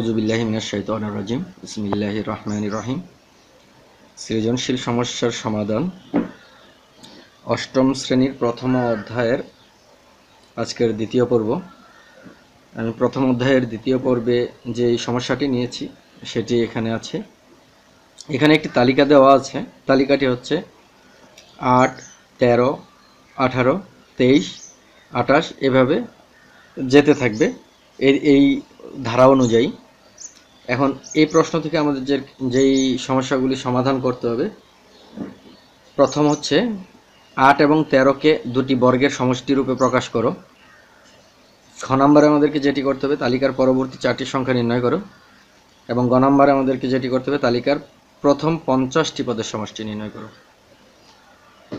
আউজুবিল্লাহ ইসমিল্লাহ রহমান রহিম সৃজনশীল সমস্যার সমাধান অষ্টম শ্রেণীর প্রথম অধ্যায়ের আজকের দ্বিতীয় পর্ব আমি প্রথম অধ্যায়ের দ্বিতীয় পর্বে যে সমস্যাটি নিয়েছি সেটি এখানে আছে এখানে একটি তালিকা দেওয়া আছে তালিকাটি হচ্ছে আট তেরো আঠারো তেইশ আঠাশ এভাবে যেতে থাকবে এই ধারা অনুযায়ী এখন এই প্রশ্ন থেকে আমাদের যে যেই সমস্যাগুলি সমাধান করতে হবে প্রথম হচ্ছে আট এবং তেরোকে দুটি বর্গের সমষ্টি রূপে প্রকাশ করো ছ নম্বরে আমাদেরকে যেটি করতে হবে তালিকার পরবর্তী চারটি সংখ্যা নির্ণয় করো এবং গ নম্বরে আমাদেরকে যেটি করতে হবে তালিকার প্রথম পঞ্চাশটি পদের সমষ্টি নির্ণয় করো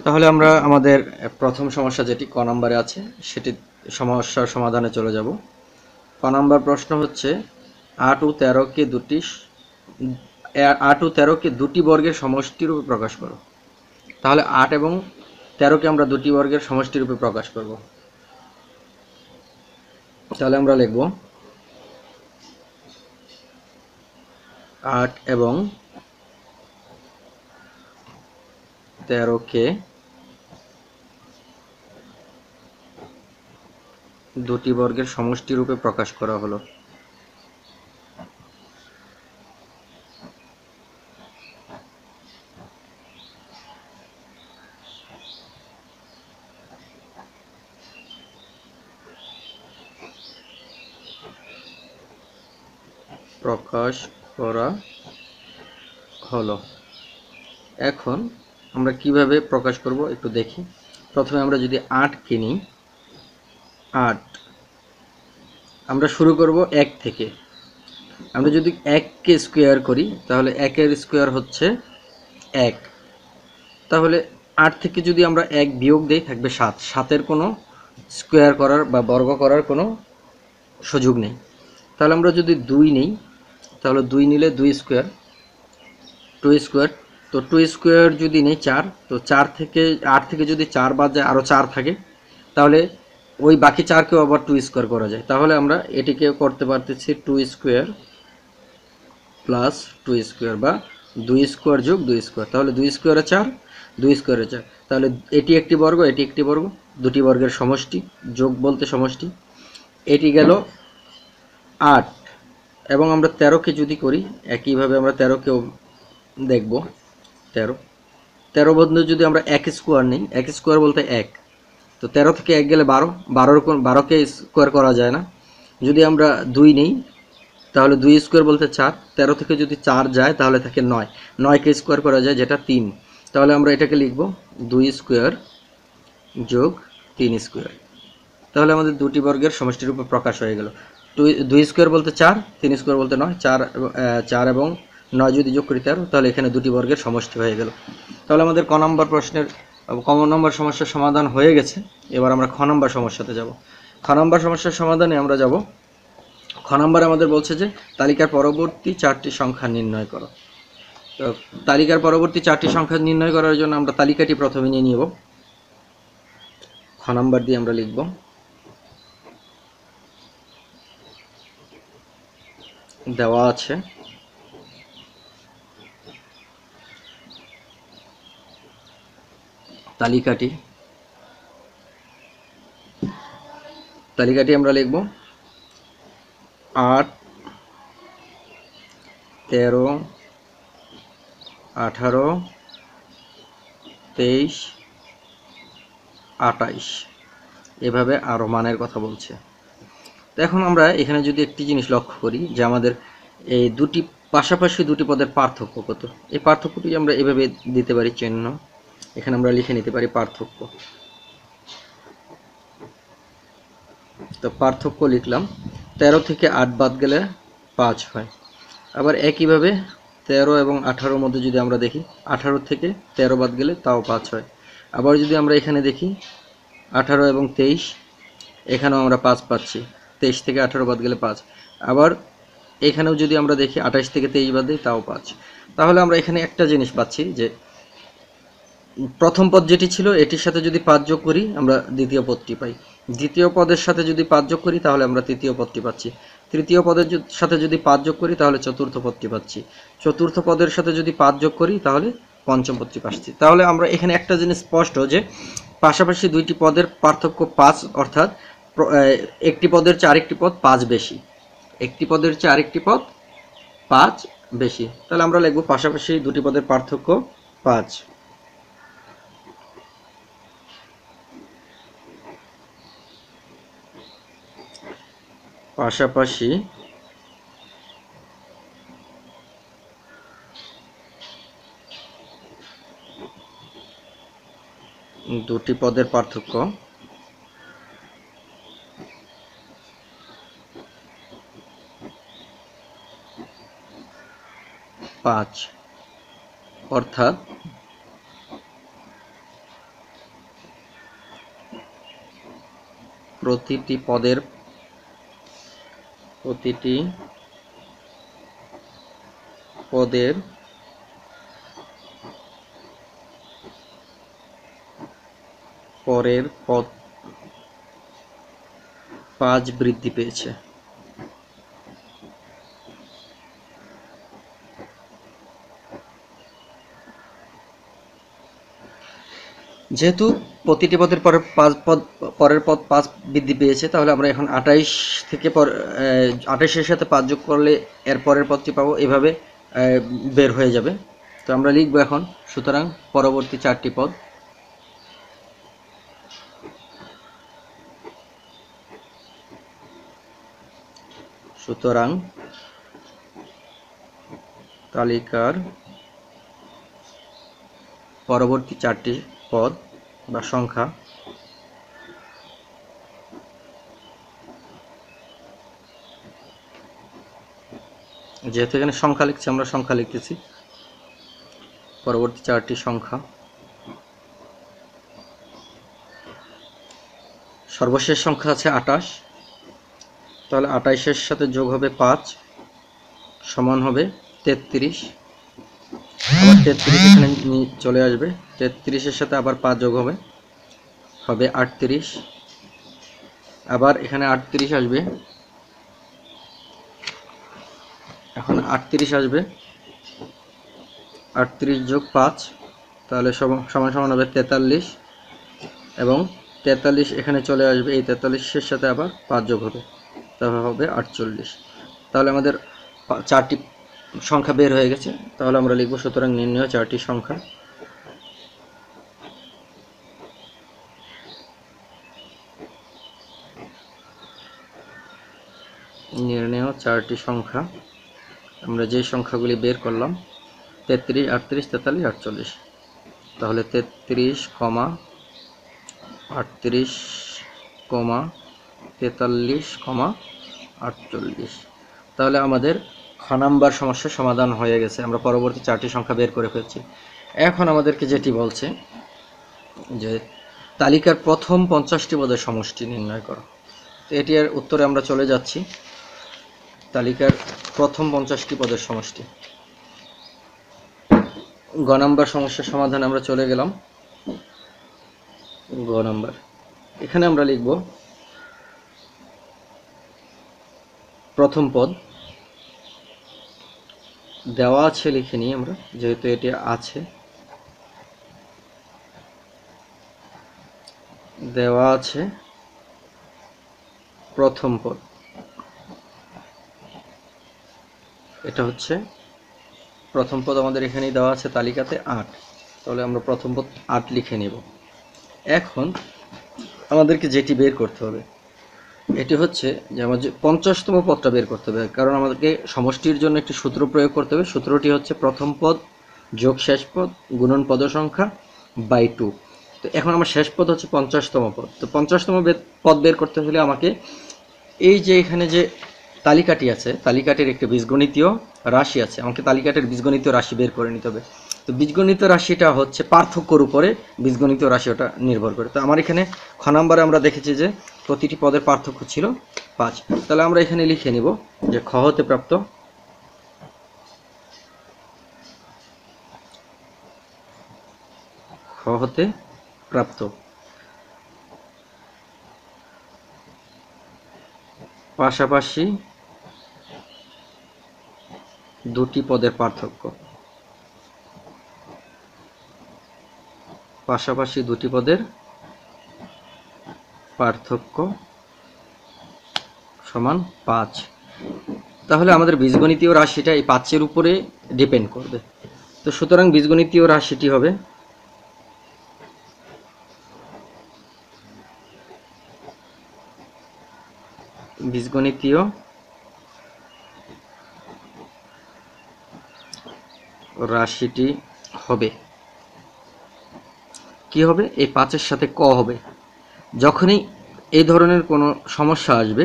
তাহলে আমরা আমাদের প্রথম সমস্যা যেটি ক নম্বরে আছে সেটি সমস্যার সমাধানে চলে যাব ক নম্বর প্রশ্ন হচ্ছে আট ও তেরোকে দুটি আট ও তেরোকে দুটি বর্গের সমষ্টিরূপে প্রকাশ করো তাহলে আট এবং তেরোকে আমরা দুটি বর্গের সমষ্টিরূপে প্রকাশ করব তাহলে আমরা লিখব আট এবং তেরোকে দুটি বর্গের সমষ্টিরূপে প্রকাশ করা হলো প্রকাশ করা হলো এখন আমরা কিভাবে প্রকাশ করব একটু দেখি প্রথমে আমরা যদি আট কিনি আট আমরা শুরু করব এক থেকে আমরা যদি এককে স্কোয়ার করি তাহলে একের স্কোয়ার হচ্ছে এক তাহলে আট থেকে যদি আমরা এক বিয়োগ দেই থাকবে সাত সাতের কোনো স্কোয়ার করার বা বর্গ করার কোনো সুযোগ নেই তাহলে আমরা যদি দুই নেই তাহলে দুই নিলে দুই স্কোয়ার টু স্কোয়ার তো টু স্কোয়ার যদি নেই চার তো চার থেকে আট থেকে যদি চার বাদ যায় আরও চার থাকে তাহলে ওই বাকি চারকেও আবার টু স্কোয়ার করা যায় তাহলে আমরা এটিকে করতে পারতেছি two square plus two square বা দুই স্কোয়ার যোগ দুই স্কোয়ার তাহলে দুই স্কোয়ারে চার দুই স্কোয়ারে চার তাহলে এটি একটি বর্গ এটি একটি বর্গ দুটি বর্গের সমষ্টি যোগ বলতে সমষ্টি এটি গেল আট এবং আমরা তেরোকে যদি করি একইভাবে আমরা তেরোকেও দেখব তেরো তেরো বন্ধু যদি আমরা এক স্কোয়ার নিই এক স্কোয়ার বলতে এক তো তেরো থেকে এক গেলে বারো বারোর বারোকে স্কোয়ার করা যায় না যদি আমরা দুই নিই তাহলে দুই স্কোয়ার বলতে চার তেরো থেকে যদি চার যায় তাহলে থাকে নয় নয়কে স্কোয়ার করা যায় যেটা তিন তাহলে আমরা এটাকে লিখব দুই স্কোয়ার যোগ তিন স্কোয়ার তাহলে আমাদের দুটি বর্গের সমষ্টিরূপে প্রকাশ হয়ে গেল দুই স্কোয়ার বলতে চার তিন স্কোয়ার বলতে নয় চার চার এবং নয় যদি যোগ করি তেরো তাহলে এখানে দুটি বর্গের সমষ্টি হয়ে গেল তাহলে আমাদের ক নম্বর প্রশ্নের কম নম্বর সমস্যার সমাধান হয়ে গেছে এবার আমরা খ নম্বর সমস্যাতে যাব খ নম্বর সমস্যার সমাধানে আমরা যাব খ নম্বর আমাদের বলছে যে তালিকার পরবর্তী চারটি সংখ্যা নির্ণয় করো তো তালিকার পরবর্তী চারটি সংখ্যা নির্ণয় করার জন্য আমরা তালিকাটি প্রথমে নিয়ে নেব খ নম্বর দিয়ে আমরা লিখব দেওয়া আছে তালিকাটি তালিকাটি আমরা লিখব আট তেরো আঠারো তেইশ আটাইশ এভাবে আরও মানের কথা বলছে এখন আমরা এখানে যদি একটি জিনিস লক্ষ্য করি যে আমাদের এই দুটি পাশাপাশি দুটি পদের পার্থক্য কত এই পার্থক্যটি আমরা এভাবে দিতে পারি চিহ্ন এখানে আমরা লিখে নিতে পারি পার্থক্য তো পার্থক্য লিখলাম ১৩ থেকে আট বাদ গেলে পাঁচ হয় আবার একইভাবে ১৩ এবং আঠারোর মধ্যে যদি আমরা দেখি আঠারো থেকে ১৩ বাদ গেলে তাও পাঁচ হয় আবার যদি আমরা এখানে দেখি আঠারো এবং তেইশ এখানেও আমরা পাঁচ পাচ্ছি তেইশ থেকে আঠারো বাদ গেলে পাঁচ আবার এখানেও যদি আমরা দেখি আঠাশ থেকে তেইশ বাদ দিই তাও পাঁচ তাহলে আমরা এখানে একটা জিনিস পাচ্ছি যে প্রথম পদ যেটি ছিল এটির সাথে যদি পাঁচ যোগ করি আমরা দ্বিতীয় পদটি পাই দ্বিতীয় পদের সাথে যদি পাঁচ যোগ করি তাহলে আমরা তৃতীয় পদটি পাচ্ছি তৃতীয় পদের সাথে যদি পাঁচ যোগ করি তাহলে চতুর্থ পদটি পাচ্ছি চতুর্থ পদের সাথে যদি পাঁচ যোগ করি তাহলে পঞ্চম পদটি পাচ্ছি তাহলে আমরা এখানে একটা জিনিস স্পষ্ট যে পাশাপাশি দুইটি পদের পার্থক্য পাঁচ অর্থাৎ একটি পদের চেয়ে আরেকটি পদ পাঁচ বেশি একটি পদের চেয়ে আরেকটি পদ পাঁচ বেশি তাহলে আমরা লিখব পাশাপাশি দুটি পদের পার্থক্য পাঁচ পাশাপাশি দুটি পদের পার্থক্য পাঁচ অর্থাৎ প্রতিটি পদের প্রতিটি পদের পরের পদ পাঁচ বৃদ্ধি পেয়েছে যেহেতু প্রতিটি পদের পরে পাঁচ পদ পরের পদ পাঁচ বৃদ্ধি পেয়েছে তাহলে আমরা এখন আঠাইশ থেকে পর আঠাইশের সাথে পাঁচ যোগ করলে এর পরের পদটি পাবো এভাবে বের হয়ে যাবে তো আমরা লিখবো এখন সুতরাং পরবর্তী চারটি পদ সুতরাং তালিকার পরবর্তী চারটি পদ বা সংখ্যা যেহেতু এখানে সংখ্যা লিখছি আমরা সংখ্যা লিখতেছি পরবর্তী চারটি সংখ্যা সর্বশেষ সংখ্যা আছে আটাশ তাহলে আটাইশের সাথে যোগ হবে পাঁচ সমান হবে তেত্রিশ আবার তেত্রিশ এখানে চলে আসবে তেত্রিশের সাথে আবার পাঁচ যোগ হবে হবে আটত্রিশ আবার এখানে আটত্রিশ আসবে এখন আটত্রিশ আসবে আটত্রিশ যোগ পাঁচ তাহলে সমান সমান হবে তেতাল্লিশ এবং তেতাল্লিশ এখানে চলে আসবে এই তেতাল্লিশের সাথে আবার পাঁচ যোগ হবে তাহলে হবে আটচল্লিশ তাহলে আমাদের চারটি সংখ্যা বের হয়ে গেছে তাহলে আমরা লিখবো সুতরাং নির্ণয় চারটি সংখ্যা নির্ণয় চারটি সংখ্যা আমরা যে সংখ্যাগুলি বের করলাম তেত্রিশ আটত্রিশ তেতাল্লিশ আটচল্লিশ তাহলে তেত্রিশ কমা আটত্রিশ কমা তেতাল্লিশ কমা আটচল্লিশ তাহলে আমাদের খ নাম্বার সমস্যার সমাধান হয়ে গেছে আমরা পরবর্তী চারটি সংখ্যা বের করে ফেলছি এখন আমাদেরকে যেটি বলছে যে তালিকার প্রথম পঞ্চাশটি পদের সমষ্টি নির্ণয় করো তো এটি আর উত্তরে আমরা চলে যাচ্ছি তালিকার প্রথম পঞ্চাশটি পদের সমষ্টি গ নাম্বার সমস্যার সমাধান আমরা চলে গেলাম গ নাম্বার এখানে আমরা লিখব প্রথম পদ দেওয়া আছে লিখে নিই আমরা যেহেতু এটি আছে দেওয়া আছে প্রথম পদ এটা হচ্ছে প্রথম পদ আমাদের এখানেই দেওয়া আছে তালিকাতে আট তাহলে আমরা প্রথম পদ আট লিখে নেব এখন আমাদেরকে যেটি বের করতে হবে এটি হচ্ছে যে আমার যে পঞ্চাশতম পদটা বের করতে হবে কারণ আমাদেরকে সমষ্টির জন্য একটি সূত্র প্রয়োগ করতে হবে সূত্রটি হচ্ছে প্রথম পদ যোগ শেষ পদ গুণন পদ সংখ্যা বাই টু তো এখন আমার শেষ পদ হচ্ছে পঞ্চাশতম পদ তো পঞ্চাশতম পদ বের করতে হলে আমাকে এই যে এখানে যে তালিকাটি আছে তালিকাটির একটি বীজগণিতীয় রাশি আছে আমাকে তালিকাটির বীজগণিতীয় রাশি বের করে নিতে হবে তো বীজগণিত রাশিটা হচ্ছে পার্থক্যর উপরে বীজগণিত ওটা নির্ভর করে তো আমার এখানে খ নাম্বারে আমরা দেখেছি যে প্রতিটি পদের পার্থক্য ছিল পাঁচ তাহলে আমরা এখানে লিখে নিব যে খ হতে প্রাপ্ত খ হতে প্রাপ্ত পাশাপাশি দুটি পদের পার্থক্য পাশাপাশি দুটি পদের পার্থক্য সমান পাঁচ তাহলে আমাদের বীজগণিতীয় রাশিটা এই পাঁচের উপরে ডিপেন্ড করবে তো সুতরাং বীজগণিতীয় রাশিটি হবে বীজগণিতীয় রাশিটি হবে কি হবে এই পাঁচের সাথে ক হবে যখনই এই ধরনের কোনো সমস্যা আসবে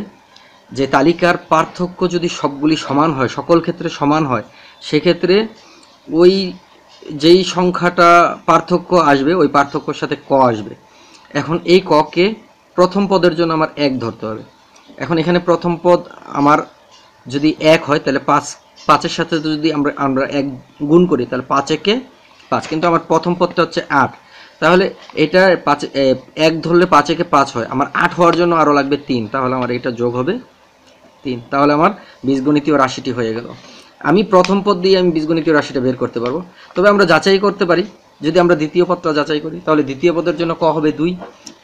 যে তালিকার পার্থক্য যদি সবগুলি সমান হয় সকল ক্ষেত্রে সমান হয় সেক্ষেত্রে ওই যেই সংখ্যাটা পার্থক্য আসবে ওই পার্থক্যর সাথে ক আসবে এখন এই ককে প্রথম পদের জন্য আমার এক ধরতে হবে এখন এখানে প্রথম পদ আমার যদি এক হয় তাহলে পাঁচ পাঁচের সাথে যদি আমরা আমরা এক গুণ করি তাহলে পাঁচ একে পাঁচ কিন্তু আমার প্রথম পদটা হচ্ছে আট তাহলে এটা পাঁচ এক ধরলে পাঁচ একে পাঁচ হয় আমার আট হওয়ার জন্য আরও লাগবে তিন তাহলে আমার এটা যোগ হবে তিন তাহলে আমার বীজগণিতীয় রাশিটি হয়ে গেল আমি প্রথম পদ দিয়ে আমি বীজগণিতীয় রাশিটা বের করতে পারবো তবে আমরা যাচাই করতে পারি যদি আমরা দ্বিতীয় পদটা যাচাই করি তাহলে দ্বিতীয় পদের জন্য ক হবে দুই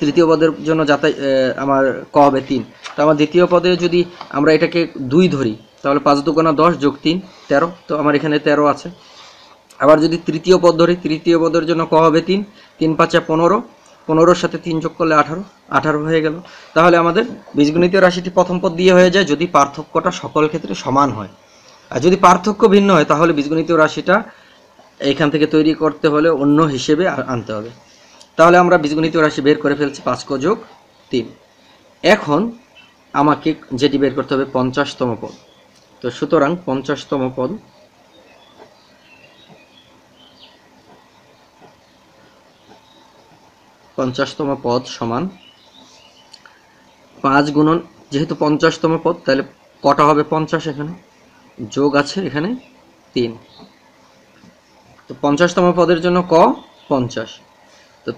তৃতীয় পদের জন্য যাচাই আমার ক হবে তিন তো আমার দ্বিতীয় পদে যদি আমরা এটাকে দুই ধরি তাহলে পাঁচ দুগোনা দশ যোগ তিন তেরো তো আমার এখানে তেরো আছে আবার যদি তৃতীয় পদ ধরি তৃতীয় পদের জন্য ক হবে তিন তিন পাঁচা পনেরো পনেরোর সাথে তিন যোগ করলে আঠারো আঠারো হয়ে গেল তাহলে আমাদের বীজগণিত রাশিটি প্রথম পদ দিয়ে হয়ে যায় যদি পার্থক্যটা সকল ক্ষেত্রে সমান হয় আর যদি পার্থক্য ভিন্ন হয় তাহলে বীজগণিত রাশিটা এখান থেকে তৈরি করতে হলে অন্য হিসেবে আনতে হবে তাহলে আমরা বীজগণিত রাশি বের করে ফেলছি পাঁচ যোগ তিন এখন আমাকে যেটি বের করতে হবে পঞ্চাশতম পদ তো সুতরাং পঞ্চাশতম পদ পঞ্চাশতম পদ সমান পাঁচ গুণন যেহেতু পঞ্চাশতম পদ তাহলে কটা হবে পঞ্চাশ এখানে যোগ আছে এখানে তিন তো পঞ্চাশতম পদের জন্য ক পঞ্চাশ তো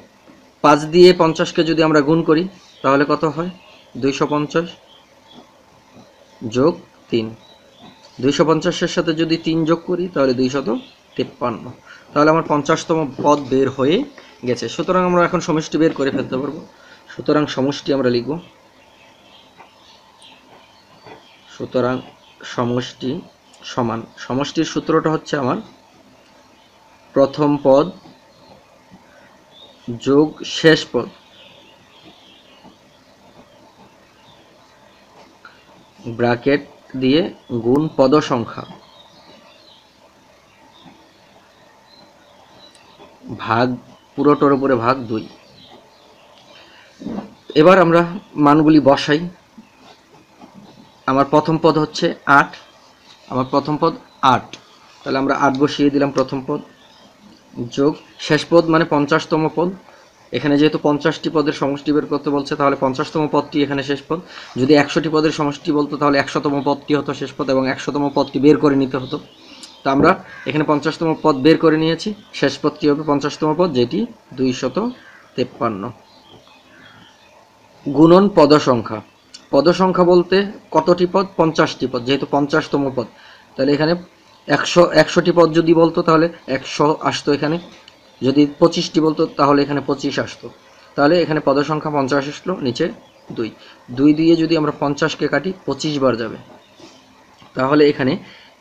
পাঁচ দিয়ে পঞ্চাশকে যদি আমরা গুণ করি তাহলে কত হয় দুইশো পঞ্চাশ যোগ তিন দুইশো পঞ্চাশের সাথে যদি তিন যোগ করি তাহলে দুইশত তেপ্পান্ন তাহলে আমার পঞ্চাশতম পদ বের হয়ে গেছে সুতরাং আমরা এখন সমষ্টি বের করে ফেলতে পারবো সুতরাং সমষ্টি আমরা লিখব সুতরাং সমষ্টি সমান সমষ্টির সূত্রটা হচ্ছে আমার প্রথম পদ যোগ শেষ পদ ব্রাকেট দিয়ে গুণ পদ সংখ্যা ভাগ পুরোটোর উপরে ভাগ দুই এবার আমরা মানগুলি বসাই আমার প্রথম পদ হচ্ছে আট আমার প্রথম পদ আট তাহলে আমরা আট বসিয়ে দিলাম প্রথম পদ যোগ শেষ পদ মানে পঞ্চাশতম পদ এখানে যেহেতু পঞ্চাশটি পদের সমষ্টি বের করতে বলছে তাহলে পঞ্চাশতম পদটি এখানে শেষ পদ যদি একশোটি পদের সমষ্টি বলতো তাহলে একশোতম পদটি হতো শেষ পদ এবং একশোতম পদটি বের করে নিতে হতো তো আমরা এখানে পঞ্চাশতম পদ বের করে নিয়েছি শেষ কী হবে পঞ্চাশতম পদ যেটি দুইশত তেপ্পান্ন গুণন পদসংখ্যা পদসংখ্যা বলতে কতটি পদ পঞ্চাশটি পদ যেহেতু পঞ্চাশতম পদ তাহলে এখানে একশো একশোটি পদ যদি বলতো তাহলে একশো আসতো এখানে যদি পঁচিশটি বলতো তাহলে এখানে পঁচিশ আসতো তাহলে এখানে পদসংখ্যা পঞ্চাশ আসলো নিচে দুই দুই দিয়ে যদি আমরা পঞ্চাশকে কাটি পঁচিশ বার যাবে তাহলে এখানে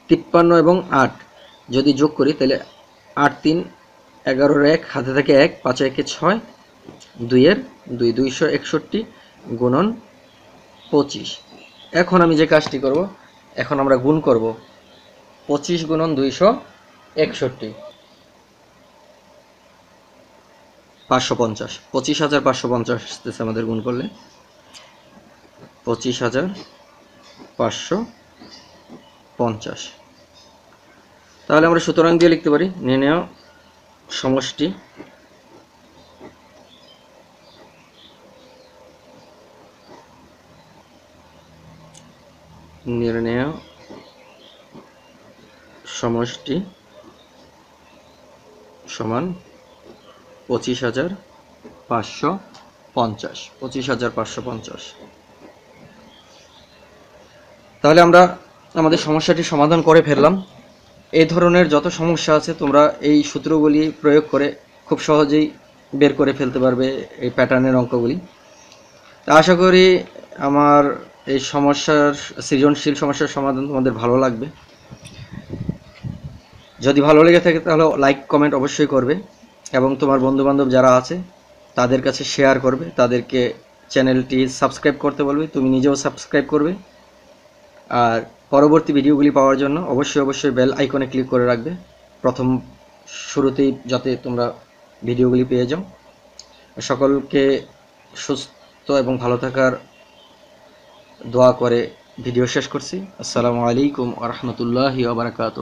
তিপ্পান্ন এবং আট যদি যোগ করি তাহলে আট তিন এগারোর এক হাতে থেকে এক পাঁচ একে ছয় দুইয়ের দুই দুইশো একষট্টি গুণন পঁচিশ এখন আমি যে কাজটি করব এখন আমরা গুণ করব পঁচিশ গুণন দুইশো একষট্টি পাঁচশো পঞ্চাশ পঁচিশ হাজার পাঁচশো পঞ্চাশ আসতেছে আমাদের গুণ করলে পঁচিশ হাজার পাঁচশো পঞ্চাশ তাহলে আমরা সুতরাং দিয়ে লিখতে পারি নির্ণয় সমষ্টি নির্ণয় সমষ্টি সমান পঁচিশ হাজার পাঁচশো পঞ্চাশ পঁচিশ হাজার পাঁচশো পঞ্চাশ তাহলে আমরা আমাদের সমস্যাটি সমাধান করে ফেললাম এই ধরনের যত সমস্যা আছে তোমরা এই সূত্রগুলি প্রয়োগ করে খুব সহজেই বের করে ফেলতে পারবে এই প্যাটার্নের অঙ্কগুলি আশা করি আমার এই সমস্যার সৃজনশীল সমস্যার সমাধান তোমাদের ভালো লাগবে যদি ভালো লেগে থাকে তাহলে লাইক কমেন্ট অবশ্যই করবে এবং তোমার বন্ধুবান্ধব যারা আছে তাদের কাছে শেয়ার করবে তাদেরকে চ্যানেলটি সাবস্ক্রাইব করতে বলবে তুমি নিজেও সাবস্ক্রাইব করবে আর পরবর্তী ভিডিওগুলি পাওয়ার জন্য অবশ্যই অবশ্যই বেল আইকনে ক্লিক করে রাখবে প্রথম শুরুতেই যাতে তোমরা ভিডিওগুলি পেয়ে যাও সকলকে সুস্থ এবং ভালো থাকার দোয়া করে ভিডিও শেষ করছি আসসালামু আলাইকুম আ রহমতুল্লাহি আবরকাত